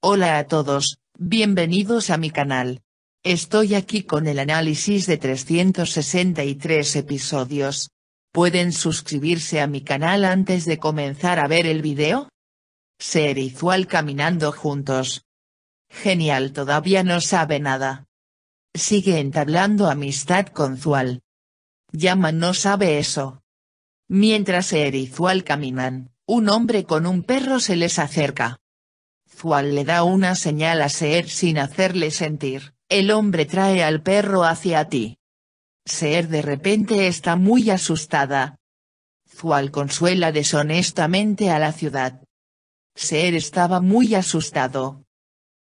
Hola a todos, bienvenidos a mi canal. Estoy aquí con el análisis de 363 episodios. ¿Pueden suscribirse a mi canal antes de comenzar a ver el video? Se caminando juntos. Genial todavía no sabe nada. Sigue entablando amistad con Zual. Llama no sabe eso. Mientras y Erizual caminan, un hombre con un perro se les acerca. Zual le da una señal a ser sin hacerle sentir, el hombre trae al perro hacia ti. ser de repente está muy asustada. Zual consuela deshonestamente a la ciudad. Ser estaba muy asustado.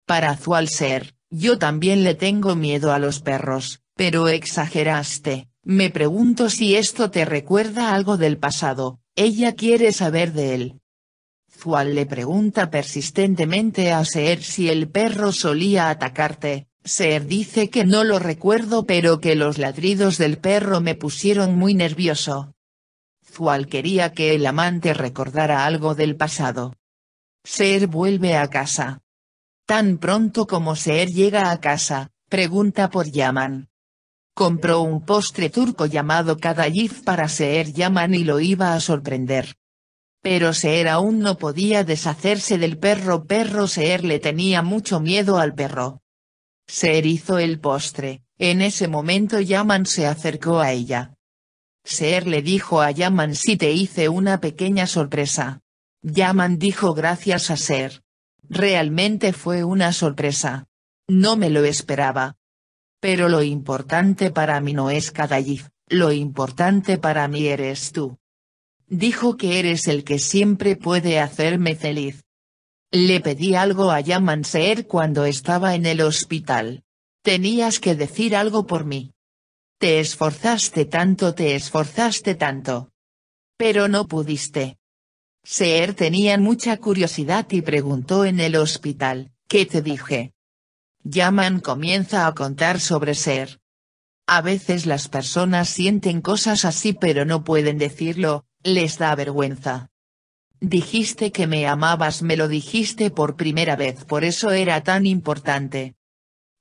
Para Zual ser, yo también le tengo miedo a los perros, pero exageraste, me pregunto si esto te recuerda algo del pasado, ella quiere saber de él. Zual le pregunta persistentemente a Seer si el perro solía atacarte, Seer dice que no lo recuerdo pero que los ladridos del perro me pusieron muy nervioso. Zual quería que el amante recordara algo del pasado. Seer vuelve a casa. Tan pronto como Seer llega a casa, pregunta por Yaman. Compró un postre turco llamado kadayif para Seer Yaman y lo iba a sorprender. Pero Seer aún no podía deshacerse del perro. Perro Seer le tenía mucho miedo al perro. Seer hizo el postre, en ese momento Yaman se acercó a ella. Seer le dijo a Yaman si te hice una pequeña sorpresa. Yaman dijo gracias a Ser. Realmente fue una sorpresa. No me lo esperaba. Pero lo importante para mí no es Kadayif, lo importante para mí eres tú dijo que eres el que siempre puede hacerme feliz. Le pedí algo a Yamanseer cuando estaba en el hospital. Tenías que decir algo por mí. Te esforzaste tanto, te esforzaste tanto. Pero no pudiste. Seer tenía mucha curiosidad y preguntó en el hospital, ¿qué te dije? Yaman comienza a contar sobre Ser. A veces las personas sienten cosas así pero no pueden decirlo, les da vergüenza. Dijiste que me amabas, me lo dijiste por primera vez, por eso era tan importante.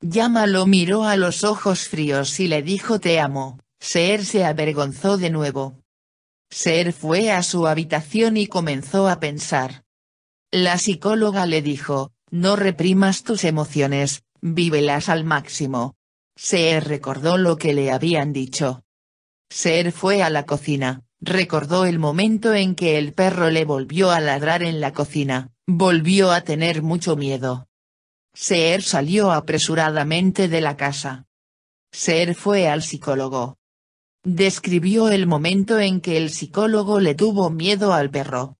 Llama lo miró a los ojos fríos y le dijo te amo, Ser se avergonzó de nuevo. Ser fue a su habitación y comenzó a pensar. La psicóloga le dijo, no reprimas tus emociones, vívelas al máximo. Ser recordó lo que le habían dicho. Ser fue a la cocina, Recordó el momento en que el perro le volvió a ladrar en la cocina, volvió a tener mucho miedo. Seer salió apresuradamente de la casa. Seer fue al psicólogo. Describió el momento en que el psicólogo le tuvo miedo al perro.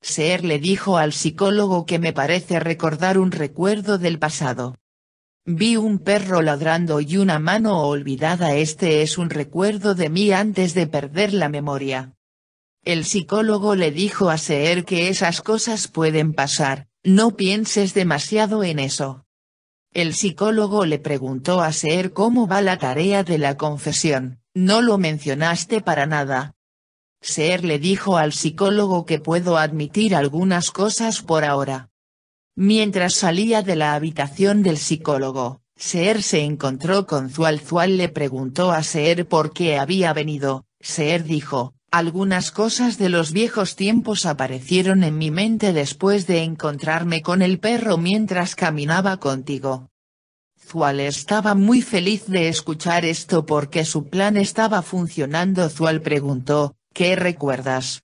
Seer le dijo al psicólogo que me parece recordar un recuerdo del pasado. Vi un perro ladrando y una mano olvidada. Este es un recuerdo de mí antes de perder la memoria. El psicólogo le dijo a Seer que esas cosas pueden pasar, no pienses demasiado en eso. El psicólogo le preguntó a Ser cómo va la tarea de la confesión, no lo mencionaste para nada. Seer le dijo al psicólogo que puedo admitir algunas cosas por ahora, Mientras salía de la habitación del psicólogo, Seer se encontró con Zual. Zual le preguntó a Seer por qué había venido, Seer dijo, algunas cosas de los viejos tiempos aparecieron en mi mente después de encontrarme con el perro mientras caminaba contigo. Zual estaba muy feliz de escuchar esto porque su plan estaba funcionando. Zual preguntó, ¿qué recuerdas?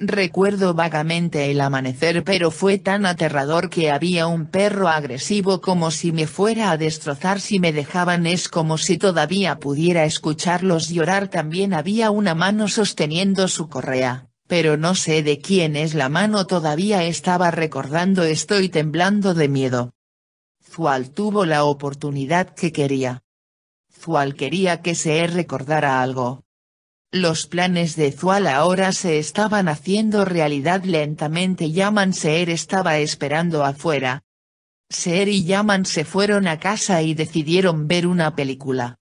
Recuerdo vagamente el amanecer pero fue tan aterrador que había un perro agresivo como si me fuera a destrozar si me dejaban es como si todavía pudiera escucharlos llorar también había una mano sosteniendo su correa, pero no sé de quién es la mano todavía estaba recordando estoy temblando de miedo. Zual tuvo la oportunidad que quería. Zual quería que se recordara algo, los planes de Zual ahora se estaban haciendo realidad lentamente. Yaman Seer estaba esperando afuera. Seer y Yaman se fueron a casa y decidieron ver una película.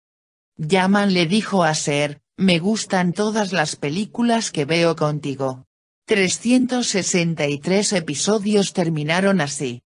Yaman le dijo a Ser: me gustan todas las películas que veo contigo. 363 episodios terminaron así.